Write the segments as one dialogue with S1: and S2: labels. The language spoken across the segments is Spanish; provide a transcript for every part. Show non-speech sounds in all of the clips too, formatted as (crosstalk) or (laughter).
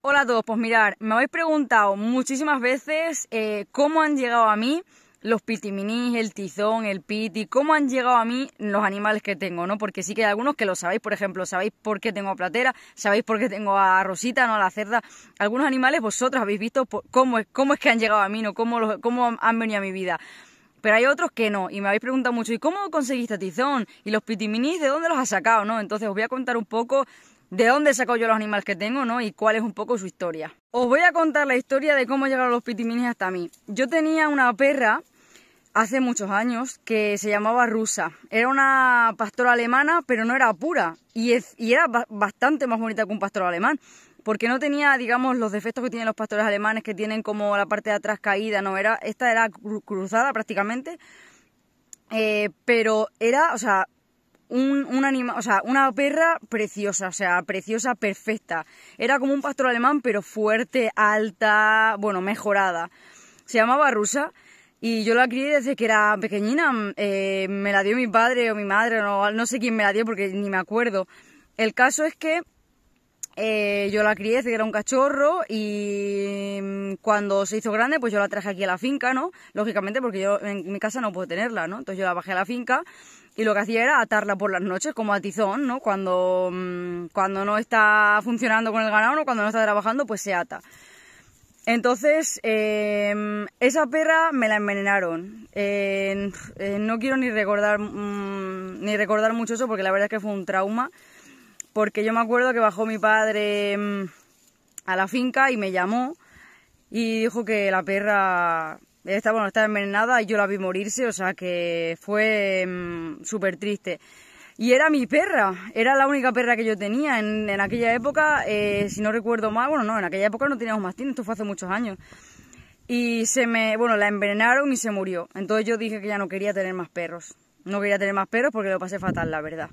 S1: Hola a todos, pues mirar, me habéis preguntado muchísimas veces eh, cómo han llegado a mí los pitiminis, el tizón, el piti, cómo han llegado a mí los animales que tengo, ¿no? Porque sí que hay algunos que lo sabéis, por ejemplo, sabéis por qué tengo a Platera, sabéis por qué tengo a Rosita, ¿no? A la cerda. Algunos animales vosotros habéis visto cómo cómo, cómo es que han llegado a mí, ¿no? Cómo, cómo han venido a mi vida. Pero hay otros que no, y me habéis preguntado mucho, ¿y cómo conseguiste a Tizón? ¿Y los pitiminis de dónde los has sacado? ¿no? Entonces os voy a contar un poco de dónde saco yo los animales que tengo, ¿no? Y cuál es un poco su historia. Os voy a contar la historia de cómo llegaron los pitiminis hasta mí. Yo tenía una perra hace muchos años que se llamaba Rusa. Era una pastora alemana, pero no era pura. Y, era bastante más bonita que un pastor alemán. Porque no tenía, digamos, los defectos que tienen los pastores alemanes, que tienen como la parte de atrás caída, no era. Esta era cruzada prácticamente. Eh, pero era, o sea, un, o sea, una perra preciosa, o sea, preciosa, perfecta. Era como un pastor alemán, pero fuerte, alta, bueno, mejorada. Se llamaba Rusa y yo la crié desde que era pequeñina. Eh, me la dio mi padre o mi madre, no, sé quién me la dio porque ni me acuerdo. El caso es que eh, yo la crié desde que era un cachorro y mm, cuando se hizo grande, pues yo la traje aquí a la finca, ¿no? Lógicamente, porque yo en mi casa no puedo tenerla, ¿no? Entonces yo la bajé a la finca y lo que hacía era atarla por las noches como a tizón, ¿no? Cuando, mm, cuando no está funcionando con el ganado cuando no está trabajando, pues se ata. Entonces, em, esa perra me la envenenaron. no quiero ni recordar, mm, ni recordar mucho eso porque la verdad es que fue un trauma. Porque yo me acuerdo que bajó mi padre em, a la finca y me llamó y dijo que la perra estaba bueno, estaba envenenada y yo la vi morirse, o sea que fue mm, súper triste. Y era mi perra, era la única perra que yo tenía en, aquella época, eh, si no recuerdo mal, bueno, no, en aquella época no teníamos mastín, esto fue hace muchos años. Y se me, bueno, la envenenaron y se murió. Entonces yo dije que ya no quería tener más perros. No quería tener más perros porque lo pasé fatal, la verdad.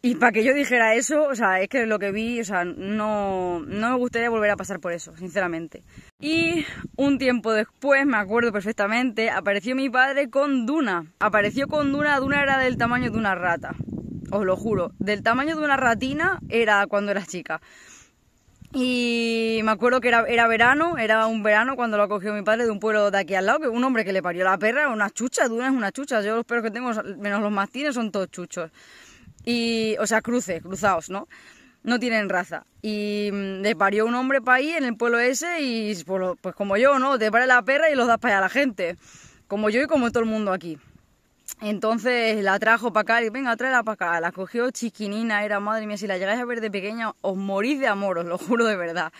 S1: Y para que yo dijera eso, o sea, es que lo que vi, o sea, no, me gustaría volver a pasar por eso, sinceramente. Y un tiempo después, me acuerdo perfectamente, apareció mi padre con Duna. Apareció con Duna, Duna era del tamaño de una rata. Os lo juro, del tamaño de una ratina era cuando era chica. Y me acuerdo que era, era verano, era un verano cuando lo acogió mi padre de un pueblo de aquí al lado, que un hombre que le parió la perra, una chucha, Duna es una chucha, yo los perros que tengo, menos los mastines, son todos chuchos. Y, o sea, cruce, cruzados, ¿no? No tienen raza. Y mm, le parió un hombre para ahí en el pueblo ese y pues, pues, como yo, ¿no? Te pare la perra y los das para allá a la gente. Como yo y como todo el mundo aquí. Entonces la trajo para acá y venga, tráela para acá. La cogió chiquinina, era madre mía, si la llegáis a ver de pequeña os morís de amor, os lo juro de verdad.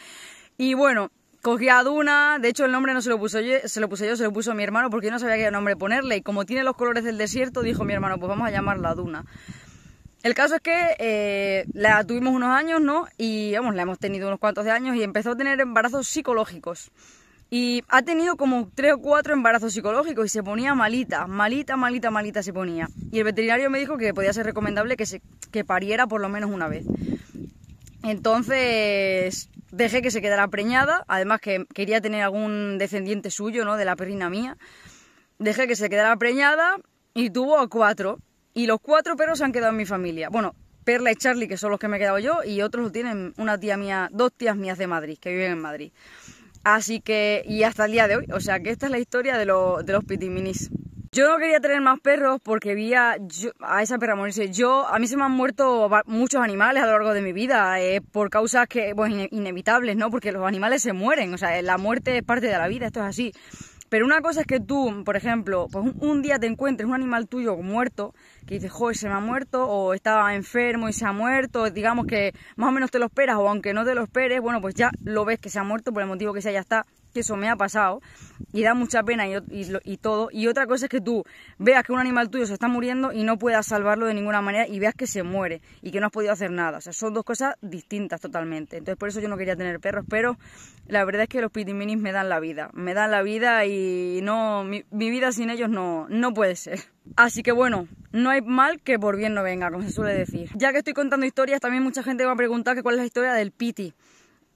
S1: Y bueno, cogí a Duna, de hecho el nombre no se lo puso yo, se lo puse yo, se lo puso mi hermano porque yo no sabía qué nombre ponerle y como tiene los colores del desierto, dijo mi hermano, pues vamos a llamarla Duna. El caso es que eh, la tuvimos unos años, ¿no? Y vamos, la hemos tenido unos cuantos de años y empezó a tener embarazos psicológicos. Y ha tenido como tres o cuatro embarazos psicológicos y se ponía malita, malita, malita, malita se ponía. Y el veterinario me dijo que podía ser recomendable que, se, que pariera por lo menos una vez. Entonces dejé que se quedara preñada, además que quería tener algún descendiente suyo, ¿no? De la perrina mía. Dejé que se quedara preñada y tuvo a cuatro. Y los cuatro perros se han quedado en mi familia. Bueno, Perla y Charlie, que son los que me he quedado yo, y otros lo tienen una tía mía, dos tías mías de Madrid, que viven en Madrid. Así que, y hasta el día de hoy, o sea que esta es la historia de, lo, de los pitiminis. Yo no quería tener más perros porque vi a, esa perra morirse. Yo, a mí se me han muerto muchos animales a lo largo de mi vida eh, por causas que, pues, inevitables, ¿no? Porque los animales se mueren, o sea, eh, la muerte es parte de la vida, esto es así. Pero una cosa es que tú, por ejemplo, pues un, día te encuentres un animal tuyo muerto, que dices, joder, se me ha muerto, o estaba enfermo y se ha muerto, digamos que más o menos te lo esperas, o aunque no te lo esperes, bueno, pues ya lo ves que se ha muerto por el motivo que sea, ya está que eso me ha pasado, y da mucha pena y, todo. Y otra cosa es que tú veas que un animal tuyo se está muriendo y no puedas salvarlo de ninguna manera y veas que se muere y que no has podido hacer nada. O sea, son dos cosas distintas totalmente. Entonces, por eso yo no quería tener perros, pero la verdad es que los pitiminis me dan la vida. Me dan la vida y no, mi, vida sin ellos no, no puede ser. Así que bueno, no hay mal que por bien no venga, como se suele decir. Ya que estoy contando historias, también mucha gente va a preguntar que cuál es la historia del piti.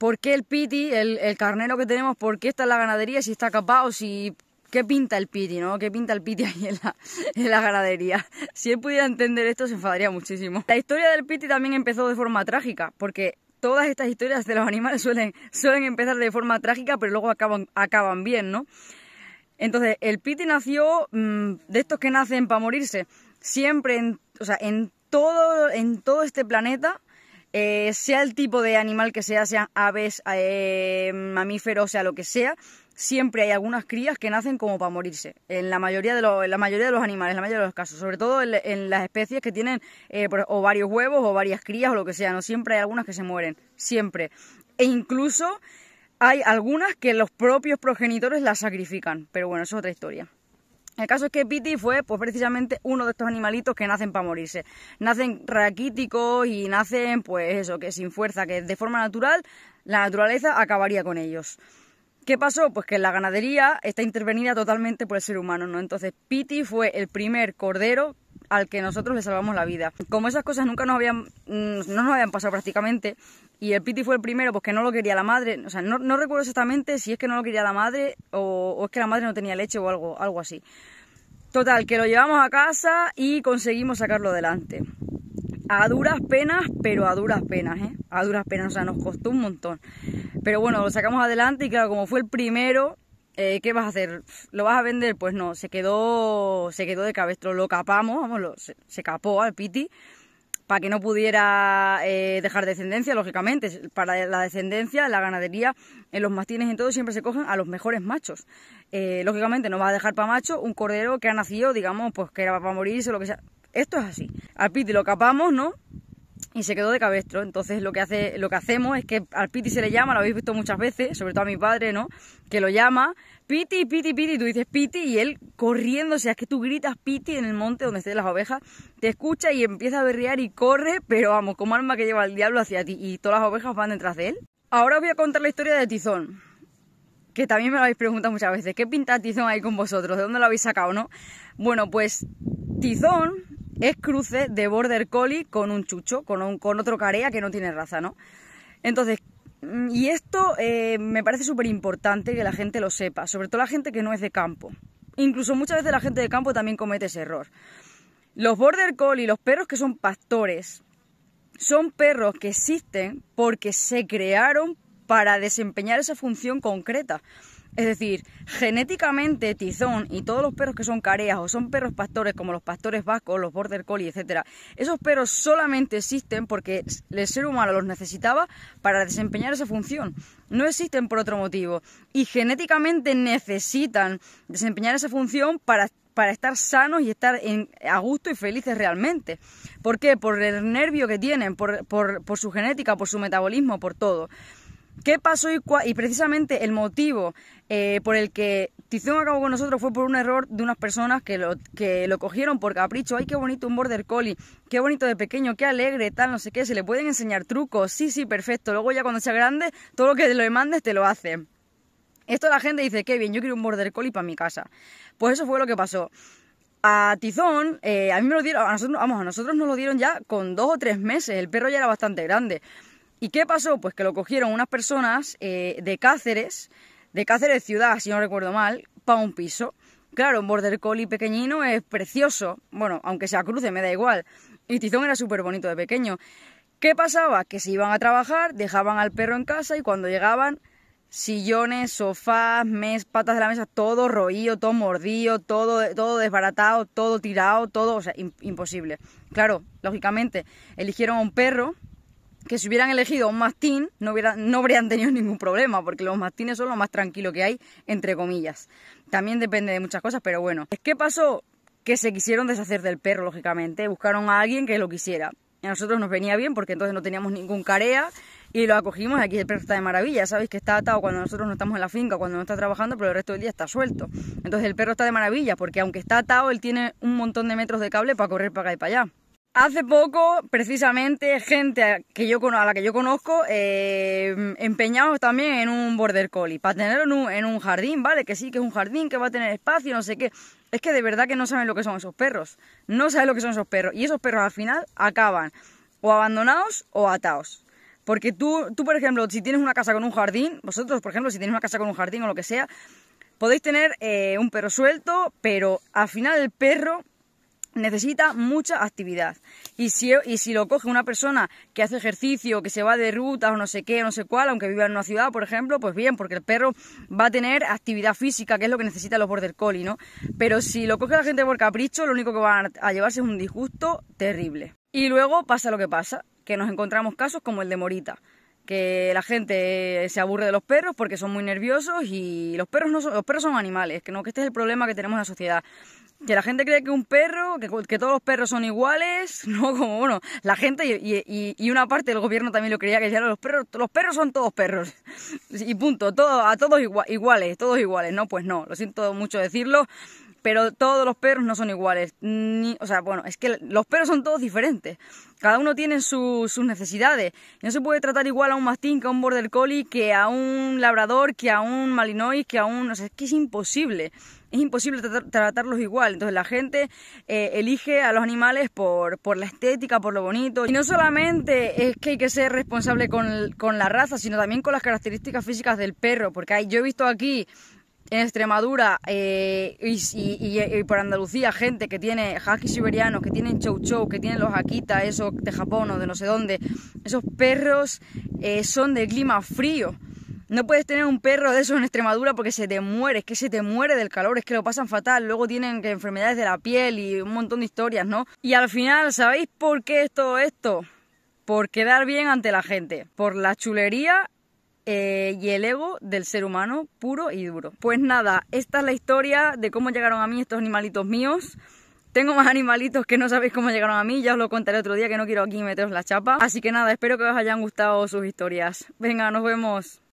S1: ¿Por qué el piti, el, carnero que tenemos, por qué está en la ganadería, si está capaz o si ¿Qué pinta el piti, no? ¿Qué pinta el piti ahí en la, ganadería? (laughs) Si él pudiera entender esto, se enfadaría muchísimo. La historia del piti también empezó de forma trágica, porque todas estas historias de los animales suelen, suelen empezar de forma trágica, pero luego acaban, acaban bien, ¿no? Entonces, el piti nació mm, de estos que nacen para morirse. Siempre, o sea, en todo, en todo este planeta eh, sea el tipo de animal que sea, sean aves, eh, mamíferos, sea lo que sea, siempre hay algunas crías que nacen como para morirse. En la mayoría de los, la mayoría de los animales, en la mayoría de los casos, sobre todo en, las especies que tienen eh, o varios huevos o varias crías o lo que sea, no siempre hay algunas que se mueren, siempre. E incluso hay algunas que los propios progenitores las sacrifican, pero bueno, eso es otra historia. El caso es que Piti fue pues, precisamente uno de estos animalitos que nacen para morirse. Nacen raquíticos y nacen, pues eso, que sin fuerza, que de forma natural la naturaleza acabaría con ellos. ¿Qué pasó? Pues que la ganadería está intervenida totalmente por el ser humano, ¿no? Entonces Piti fue el primer cordero al que nosotros le salvamos la vida. Como esas cosas nunca nos habían, mm, no nos habían pasado prácticamente, y el Piti fue el primero, Porque no lo quería la madre, o sea, no, recuerdo exactamente si es que no lo quería la madre o, es que la madre no tenía leche o algo, algo así. Total, que lo llevamos a casa y conseguimos sacarlo adelante. A duras penas, pero a duras penas, ¿eh? A duras penas, o sea, nos costó un montón. Pero bueno, lo sacamos adelante y claro, como fue el primero, eh, ¿qué vas a hacer? ¿Lo vas a vender? Pues no, se quedó, se quedó de cabestro, lo capamos, vamos, lo, se, capó al piti para que no pudiera eh, dejar descendencia, lógicamente, para la descendencia, la ganadería, en los mastines, en todo, siempre se cogen a los mejores machos. Eh, lógicamente no va a dejar para macho un cordero que ha nacido, digamos, pues que era para morirse, lo que sea. Esto es así. Al piti lo capamos, ¿no? y se quedó de cabestro. Entonces lo que hace, lo que hacemos es que al Piti se le llama, lo habéis visto muchas veces, sobre todo a mi padre, ¿no? Que lo llama, Piti, Piti, Piti, tú dices Piti y él corriendo, o sea, es que tú gritas Piti en el monte donde estén las ovejas, te escucha y empieza a berrear y corre, pero vamos, como alma que lleva el diablo hacia ti y todas las ovejas van detrás de él. Ahora os voy a contar la historia de Tizón, que también me lo habéis preguntado muchas veces, ¿qué pinta Tizón ahí con vosotros? ¿De dónde lo habéis sacado, no? Bueno, pues Tizón es cruce de Border Collie con un chucho, con, con otro carea que no tiene raza, ¿no? Entonces, y esto eh, me parece súper importante que la gente lo sepa, sobre todo la gente que no es de campo. Incluso muchas veces la gente de campo también comete ese error. Los Border Collie, los perros que son pastores, son perros que existen porque se crearon para desempeñar esa función concreta. Es decir, genéticamente Tizón y todos los perros que son careas o son perros pastores como los pastores vascos, los border collie, etcétera, esos perros solamente existen porque el ser humano los necesitaba para desempeñar esa función. No existen por otro motivo y genéticamente necesitan desempeñar esa función para para estar sanos y estar en, a gusto y felices realmente. ¿Por qué? Por el nervio que tienen, por, por, por su genética, por su metabolismo, por todo. ¿Qué pasó y, precisamente el motivo eh, por el que Tizón acabó con nosotros fue por un error de unas personas que lo, que lo cogieron por capricho. ¡Ay, qué bonito un Border Collie! ¡Qué bonito de pequeño! ¡Qué alegre! Tal, no sé qué. Se le pueden enseñar trucos. Sí, sí, perfecto. Luego ya cuando sea grande, todo lo que le mandes te lo hace. Esto la gente dice, qué bien, yo quiero un Border Collie para mi casa. Pues eso fue lo que pasó a Tizón, eh, a mí me lo dieron, a nosotros, vamos, a nosotros nos lo dieron ya con dos o tres meses, el perro ya era bastante grande. ¿Y qué pasó? Pues que lo cogieron unas personas eh, de Cáceres, de Cáceres ciudad, si no recuerdo mal, para un piso. Claro, un border collie pequeñino es precioso. Bueno, aunque sea cruce, me da igual. Y Tizón era súper bonito de pequeño. ¿Qué pasaba? Que se iban a trabajar, dejaban al perro en casa y cuando llegaban, sillones, sofás, mes, patas de la mesa, todo roído, todo mordido, todo, todo desbaratado, todo tirado, todo, o sea, imposible. Claro, lógicamente, eligieron a un perro que si hubieran elegido un mastín no, hubiera, no habrían tenido ningún problema, porque los mastines son lo más tranquilo que hay, entre comillas. También depende de muchas cosas, pero bueno. ¿Qué pasó? Que se quisieron deshacer del perro, lógicamente. Buscaron a alguien que lo quisiera. Y a nosotros nos venía bien porque entonces no teníamos ningún carea y lo acogimos. Aquí el perro está de maravilla, ¿sabéis? Que está atado cuando nosotros no estamos en la finca, cuando no está trabajando, pero el resto del día está suelto. Entonces el perro está de maravilla porque aunque está atado, él tiene un montón de metros de cable para correr para acá y para allá. Hace poco, precisamente, gente a la que yo conozco, eh, empeñados también en un border collie, para tenerlo en un, jardín, ¿vale? Que sí, que es un jardín, que va a tener espacio, no sé qué. Es que de verdad que no saben lo que son esos perros. No saben lo que son esos perros. Y esos perros al final acaban o abandonados o atados. Porque tú, tú, por ejemplo, si tienes una casa con un jardín, vosotros, por ejemplo, si tienes una casa con un jardín o lo que sea, podéis tener eh, un perro suelto, pero al final el perro necesita mucha actividad. E, y si, lo coge una persona que hace ejercicio, que se va de ruta o no sé qué, no sé cuál, aunque viva en una ciudad, por ejemplo, pues bien, porque el perro va a tener actividad física, que es lo que necesitan los border collie, ¿no? Pero si lo coge la gente por capricho, lo único que van a llevarse es un disgusto terrible. Y luego pasa lo que pasa, que nos encontramos casos como el de Morita que la gente se aburre de los perros porque son muy nerviosos y los perros no son, los son animales, que no que este es el problema que tenemos en la sociedad. Que la gente cree que un perro, que, que todos los perros son iguales, (laughs) no como bueno La gente y, una parte del gobierno también lo creía que ya los perros, los perros son todos perros. (laughs) Y punto, a todos iguales, todos iguales, ¿no? Pues no, lo siento mucho decirlo, pero todos los perros no son iguales. Ni, o sea, bueno, es que los perros son todos diferentes. Cada uno tiene sus necesidades. No se puede tratar igual a un mastín, que a un border collie, que a un labrador, que a un malinois, que a un... O sea, es que es imposible. Es imposible tratarlos igual. Entonces la gente eh, elige a los animales por, la estética, por lo bonito. Y no solamente es que hay que ser responsable con, la raza, sino también con las características físicas del perro. Porque yo he visto aquí en Extremadura eh, y, por Andalucía gente que tiene husky siberiano, que tienen chow chow, que tienen los akita, esos de Japón o de no sé dónde, esos perros eh, son de clima frío. No puedes tener un perro de esos en Extremadura porque se te muere, es que se te muere del calor, es que lo pasan fatal, luego tienen enfermedades de la piel y un montón de historias, ¿no? Y al final, ¿sabéis por qué es todo esto? Por quedar bien ante la gente, por la chulería eh, y el ego del ser humano puro y duro. Pues nada, esta es la historia de cómo llegaron a mí estos animalitos míos. Tengo más animalitos que no sabéis cómo llegaron a mí, ya os lo contaré otro día que no quiero aquí meteros la chapa. Así que nada, espero que os hayan gustado sus historias. Venga, nos vemos.